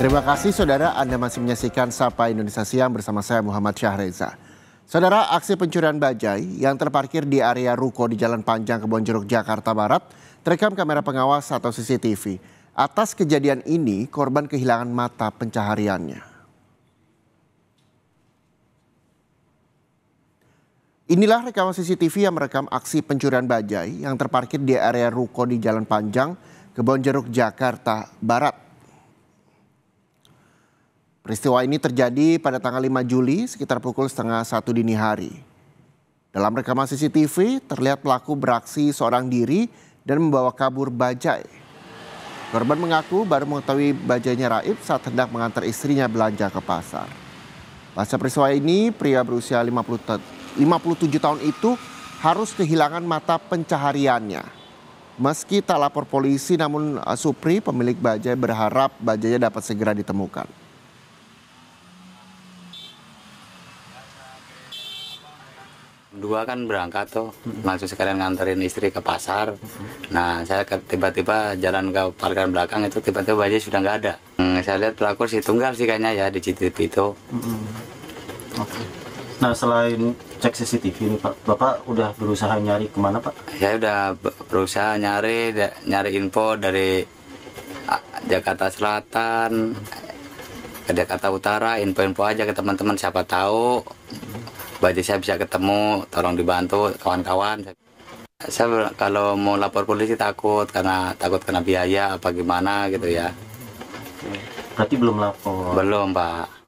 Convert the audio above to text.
Terima kasih saudara Anda masih menyaksikan Sapa Indonesia Siang bersama saya Muhammad Syahreza. Saudara, aksi pencurian bajai yang terparkir di area ruko di Jalan Panjang Kebon Jeruk, Jakarta Barat terekam kamera pengawas atau CCTV. Atas kejadian ini, korban kehilangan mata pencahariannya. Inilah rekaman CCTV yang merekam aksi pencurian bajai yang terparkir di area ruko di Jalan Panjang, Kebon Jeruk, Jakarta Barat. Peristiwa ini terjadi pada tanggal 5 Juli sekitar pukul setengah satu dini hari. Dalam rekaman CCTV terlihat pelaku beraksi seorang diri dan membawa kabur bajai. Korban mengaku baru mengetahui bajainya raib saat hendak mengantar istrinya belanja ke pasar. Pasca peristiwa ini, pria berusia 50 57 tahun itu harus kehilangan mata pencahariannya. Meski tak lapor polisi, namun eh, Supri, pemilik bajai, berharap bajainya dapat segera ditemukan. dua kan berangkat tuh langsung sekalian nganterin istri ke pasar nah saya tiba-tiba jalan ke parkiran belakang itu tiba-tiba aja sudah nggak ada hmm, saya lihat pelaku si tunggal sih kayaknya ya di CCTV itu okay. nah selain cek CCTV ini pak bapak udah berusaha nyari kemana pak saya udah berusaha nyari nyari info dari Jakarta Selatan ke Jakarta Utara info-info aja ke teman-teman siapa tahu baju saya bisa ketemu, tolong dibantu kawan-kawan. Saya kalau mau lapor polisi takut karena takut kena biaya apa gimana gitu ya. Berarti belum lapor. Belum, Pak.